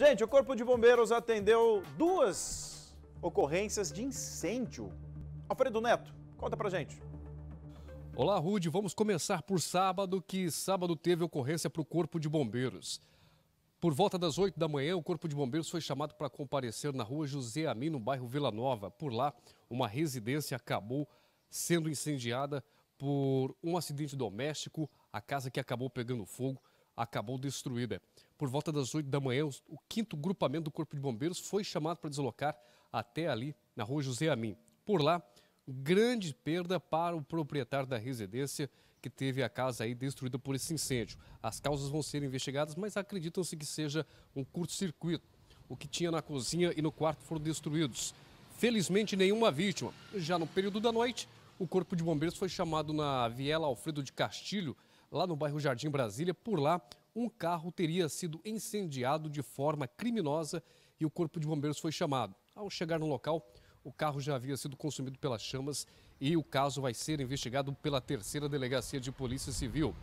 Gente, o Corpo de Bombeiros atendeu duas ocorrências de incêndio. Alfredo Neto, conta pra gente. Olá, Rude. Vamos começar por sábado, que sábado teve ocorrência para o Corpo de Bombeiros. Por volta das 8 da manhã, o Corpo de Bombeiros foi chamado para comparecer na rua José Amin, no bairro Vila Nova. Por lá, uma residência acabou sendo incendiada por um acidente doméstico, a casa que acabou pegando fogo acabou destruída. Por volta das 8 da manhã, o quinto grupamento do Corpo de Bombeiros foi chamado para deslocar até ali, na rua José Amin. Por lá, grande perda para o proprietário da residência que teve a casa aí destruída por esse incêndio. As causas vão ser investigadas, mas acreditam-se que seja um curto-circuito. O que tinha na cozinha e no quarto foram destruídos. Felizmente, nenhuma vítima. Já no período da noite, o Corpo de Bombeiros foi chamado na Viela Alfredo de Castilho, lá no bairro Jardim Brasília. Por lá, um carro teria sido incendiado de forma criminosa e o corpo de bombeiros foi chamado. Ao chegar no local, o carro já havia sido consumido pelas chamas e o caso vai ser investigado pela terceira delegacia de polícia civil.